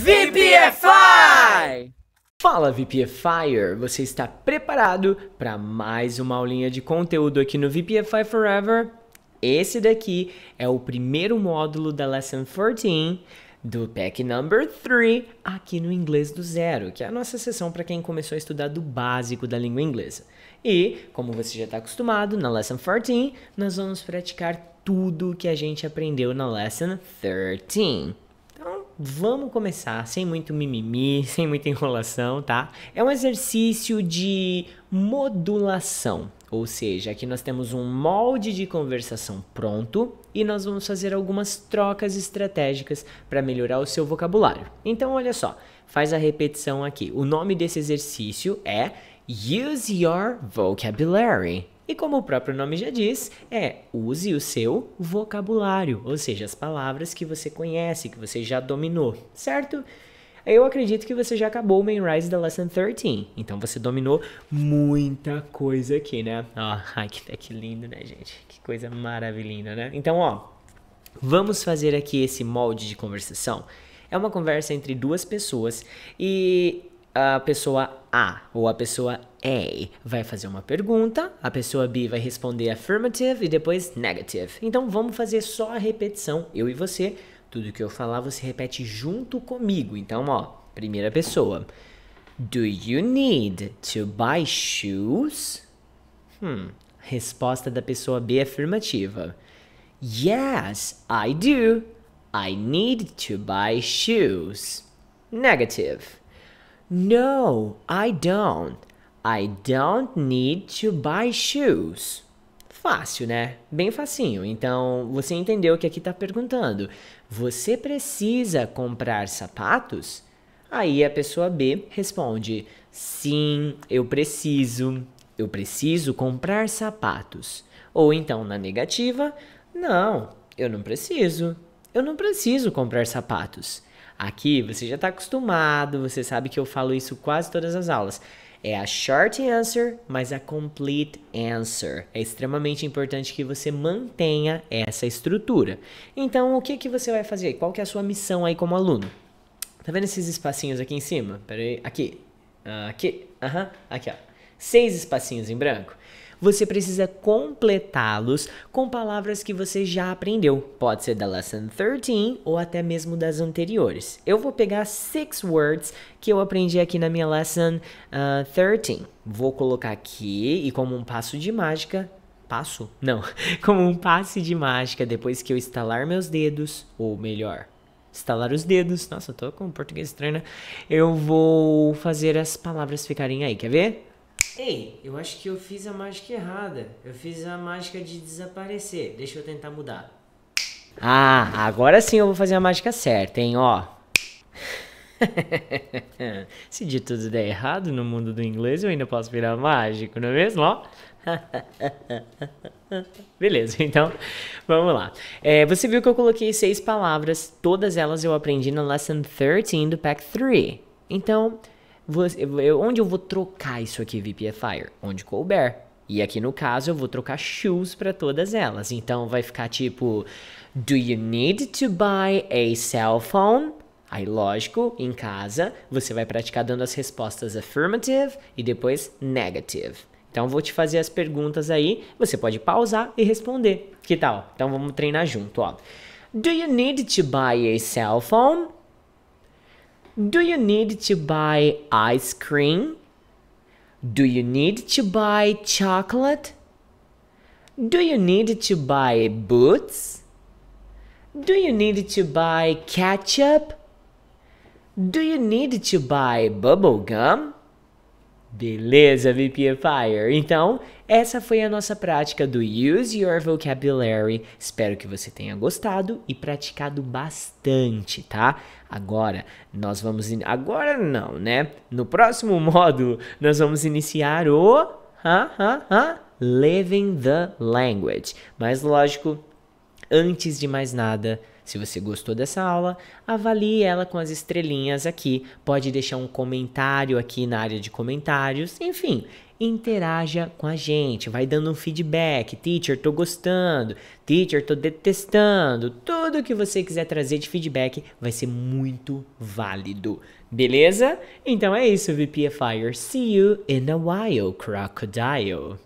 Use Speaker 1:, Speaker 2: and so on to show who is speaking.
Speaker 1: VPFI! Fala VPFIer, você está preparado para mais uma aulinha de conteúdo aqui no VPFI Forever? Esse daqui é o primeiro módulo da Lesson 14 do Pack Number 3 aqui no Inglês do Zero, que é a nossa sessão para quem começou a estudar do básico da língua inglesa. E, como você já está acostumado, na Lesson 14 nós vamos praticar tudo que a gente aprendeu na Lesson 13 vamos começar sem muito mimimi, sem muita enrolação, tá? É um exercício de modulação, ou seja, aqui nós temos um molde de conversação pronto e nós vamos fazer algumas trocas estratégicas para melhorar o seu vocabulário. Então, olha só, faz a repetição aqui. O nome desse exercício é Use Your Vocabulary. E como o próprio nome já diz, é use o seu vocabulário, ou seja, as palavras que você conhece, que você já dominou, certo? Eu acredito que você já acabou o Main Rise da Lesson 13. Então você dominou muita coisa aqui, né? Ó, ai, que, tá, que lindo, né, gente? Que coisa maravilhosa, né? Então, ó, vamos fazer aqui esse molde de conversação. É uma conversa entre duas pessoas e a pessoa A ou a pessoa A vai fazer uma pergunta, a pessoa B vai responder affirmative e depois negative. Então vamos fazer só a repetição, eu e você. Tudo que eu falar você repete junto comigo. Então, ó, primeira pessoa. Do you need to buy shoes? Hum, resposta da pessoa B afirmativa. Yes, I do. I need to buy shoes. Negative. No, I don't. I don't need to buy shoes. Fácil, né? Bem facinho. Então, você entendeu o que aqui está perguntando. Você precisa comprar sapatos? Aí a pessoa B responde: Sim, eu preciso. Eu preciso comprar sapatos. Ou então, na negativa, não, eu não preciso eu não preciso comprar sapatos. Aqui você já está acostumado, você sabe que eu falo isso quase todas as aulas. É a short answer, mas a complete answer. É extremamente importante que você mantenha essa estrutura. Então, o que, que você vai fazer? Qual que é a sua missão aí como aluno? Tá vendo esses espacinhos aqui em cima? Pera aí. Aqui. Aqui. Aham. Uhum. Aqui, ó. Seis espacinhos em branco você precisa completá-los com palavras que você já aprendeu. Pode ser da Lesson 13 ou até mesmo das anteriores. Eu vou pegar six words que eu aprendi aqui na minha Lesson uh, ah, 13. Vou colocar aqui e como um passo de mágica, passo? Não, como um passe de mágica depois que eu estalar meus dedos, ou melhor, estalar os dedos. Nossa, eu tô com português estranho, né? Eu vou fazer as palavras ficarem aí, quer ver? Ei, eu acho que eu fiz a mágica errada. Eu fiz a mágica de desaparecer. Deixa eu tentar mudar. Ah, agora sim eu vou fazer a mágica certa, hein? Ó. Se de tudo der errado no mundo do inglês, eu ainda posso virar mágico, não é mesmo? Ó. Beleza, então vamos lá. É, você viu que eu coloquei seis palavras, todas elas eu aprendi na lesson 13 do pack 3. Então, você, onde eu vou trocar isso aqui, VPFire? Onde couber. E aqui no caso eu vou trocar shoes para todas elas. Então vai ficar tipo: Do you need to buy a cell phone? Aí, lógico, em casa você vai praticar dando as respostas affirmative e depois negative. Então vou te fazer as perguntas aí, você pode pausar e responder. Que tal? Então vamos treinar junto, ó. Do you need to buy a cell phone? Do you need to buy ice cream? Do you need to buy chocolate? Do you need to buy boots? Do you need to buy ketchup? Do you need to buy bubble gum? Beleza, VP Fire? Então, essa foi a nossa prática do Use Your Vocabulary. Espero que você tenha gostado e praticado bastante, tá? Agora, nós vamos. In... Agora não, né? No próximo módulo, nós vamos iniciar o. Ha, ha, ha, living the Language. Mas lógico, antes de mais nada, se você gostou dessa aula, avalie ela com as estrelinhas aqui, pode deixar um comentário aqui na área de comentários, enfim, interaja com a gente, vai dando um feedback, teacher, tô gostando, teacher, tô detestando, tudo que você quiser trazer de feedback vai ser muito válido, beleza? Então é isso, VPFire, see you in a while, crocodile!